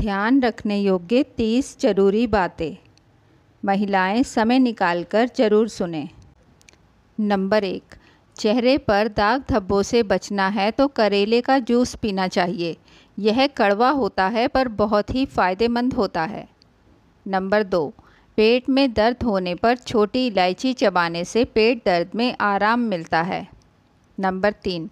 ध्यान रखने योग्य तीस जरूरी बातें महिलाएं समय निकालकर जरूर सुने नंबर एक चेहरे पर दाग धब्बों से बचना है तो करेले का जूस पीना चाहिए यह कड़वा होता है पर बहुत ही फ़ायदेमंद होता है नंबर दो पेट में दर्द होने पर छोटी इलायची चबाने से पेट दर्द में आराम मिलता है नंबर तीन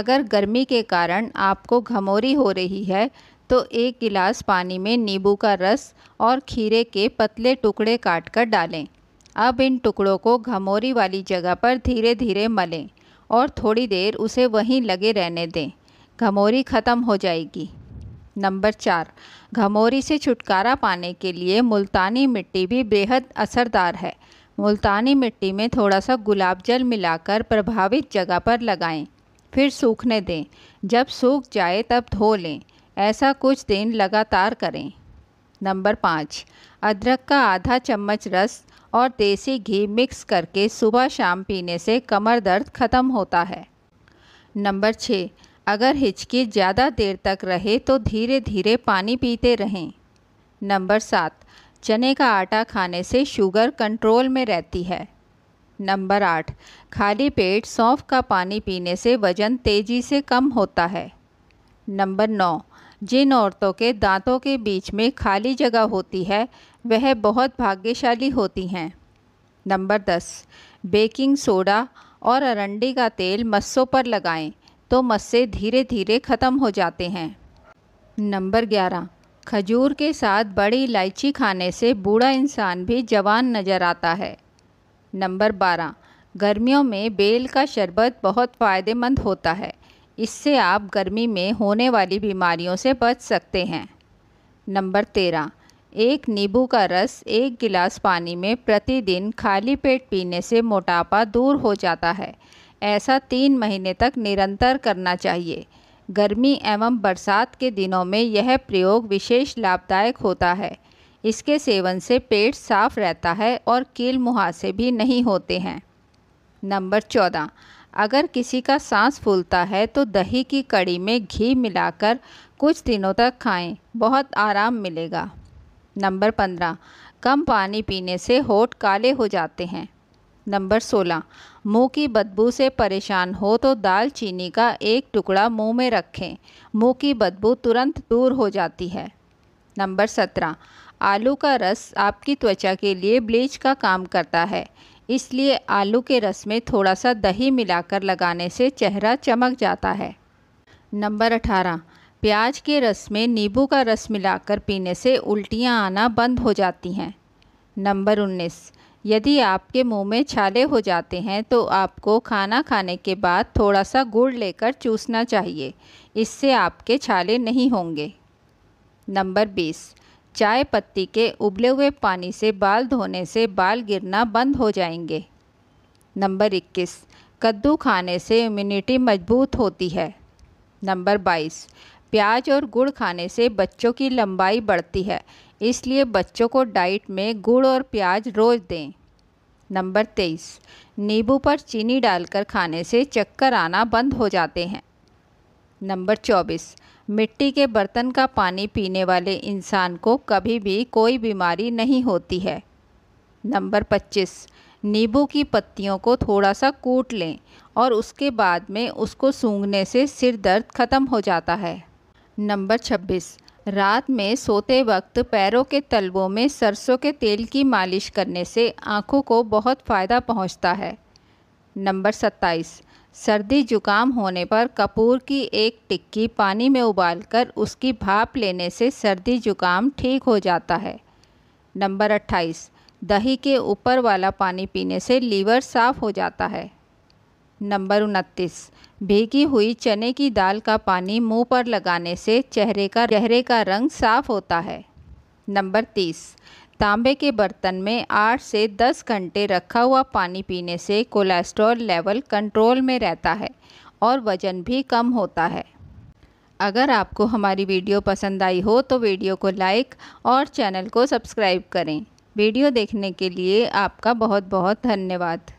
अगर गर्मी के कारण आपको घमोरी हो रही है तो एक गिलास पानी में नींबू का रस और खीरे के पतले टुकड़े काट कर डालें अब इन टुकड़ों को घमोरी वाली जगह पर धीरे धीरे मलें और थोड़ी देर उसे वहीं लगे रहने दें घमोरी ख़त्म हो जाएगी नंबर चार घमोरी से छुटकारा पाने के लिए मुल्तानी मिट्टी भी बेहद असरदार है मुल्तानी मिट्टी में थोड़ा सा गुलाब जल मिलाकर प्रभावित जगह पर लगाएं फिर सूखने दें जब सूख जाए तब धो लें ऐसा कुछ दिन लगातार करें नंबर पाँच अदरक का आधा चम्मच रस और देसी घी मिक्स करके सुबह शाम पीने से कमर दर्द ख़त्म होता है नंबर छः अगर हिचकी ज़्यादा देर तक रहे तो धीरे धीरे पानी पीते रहें नंबर सात चने का आटा खाने से शुगर कंट्रोल में रहती है नंबर आठ खाली पेट सौंफ का पानी पीने से वज़न तेज़ी से कम होता है नंबर नौ जिन औरतों के दांतों के बीच में खाली जगह होती है वह बहुत भाग्यशाली होती हैं नंबर दस बेकिंग सोडा और अरंडी का तेल मस्सों पर लगाएं तो मस्से धीरे धीरे ख़त्म हो जाते हैं नंबर ग्यारह खजूर के साथ बड़ी इलायची खाने से बूढ़ा इंसान भी जवान नज़र आता है नंबर बारह गर्मियों में बेल का शरबत बहुत फ़ायदेमंद होता है इससे आप गर्मी में होने वाली बीमारियों से बच सकते हैं नंबर तेरह एक नींबू का रस एक गिलास पानी में प्रतिदिन खाली पेट पीने से मोटापा दूर हो जाता है ऐसा तीन महीने तक निरंतर करना चाहिए गर्मी एवं बरसात के दिनों में यह प्रयोग विशेष लाभदायक होता है इसके सेवन से पेट साफ रहता है और कील मुहासे भी नहीं होते हैं नंबर चौदह अगर किसी का सांस फूलता है तो दही की कड़ी में घी मिलाकर कुछ दिनों तक खाएं बहुत आराम मिलेगा नंबर पंद्रह कम पानी पीने से होठ काले हो जाते हैं नंबर सोलह मुंह की बदबू से परेशान हो तो दालचीनी का एक टुकड़ा मुंह में रखें मुंह की बदबू तुरंत दूर हो जाती है नंबर सत्रह आलू का रस आपकी त्वचा के लिए ब्लीच का काम करता है इसलिए आलू के रस में थोड़ा सा दही मिलाकर लगाने से चेहरा चमक जाता है नंबर अठारह प्याज के रस में नींबू का रस मिलाकर पीने से उल्टियाँ आना बंद हो जाती हैं नंबर उन्नीस यदि आपके मुंह में छाले हो जाते हैं तो आपको खाना खाने के बाद थोड़ा सा गुड़ लेकर चूसना चाहिए इससे आपके छाले नहीं होंगे नंबर बीस चाय पत्ती के उबले हुए पानी से बाल धोने से बाल गिरना बंद हो जाएंगे नंबर 21 कद्दू खाने से इम्यूनिटी मजबूत होती है नंबर 22 प्याज और गुड़ खाने से बच्चों की लंबाई बढ़ती है इसलिए बच्चों को डाइट में गुड़ और प्याज रोज़ दें नंबर 23 नींबू पर चीनी डालकर खाने से चक्कर आना बंद हो जाते हैं नंबर 24 मिट्टी के बर्तन का पानी पीने वाले इंसान को कभी भी कोई बीमारी नहीं होती है नंबर 25 नींबू की पत्तियों को थोड़ा सा कूट लें और उसके बाद में उसको सूंघने से सिर दर्द ख़त्म हो जाता है नंबर 26 रात में सोते वक्त पैरों के तलवों में सरसों के तेल की मालिश करने से आँखों को बहुत फ़ायदा पहुँचता है नंबर सत्ताईस सर्दी जुकाम होने पर कपूर की एक टिक्की पानी में उबालकर उसकी भाप लेने से सर्दी जुकाम ठीक हो जाता है नंबर अट्ठाईस दही के ऊपर वाला पानी पीने से लीवर साफ हो जाता है नंबर उनतीस भीगी हुई चने की दाल का पानी मुंह पर लगाने से चेहरे का चेहरे का रंग साफ होता है नंबर तीस तांबे के बर्तन में 8 से 10 घंटे रखा हुआ पानी पीने से कोलेस्ट्रॉल लेवल कंट्रोल में रहता है और वज़न भी कम होता है अगर आपको हमारी वीडियो पसंद आई हो तो वीडियो को लाइक और चैनल को सब्सक्राइब करें वीडियो देखने के लिए आपका बहुत बहुत धन्यवाद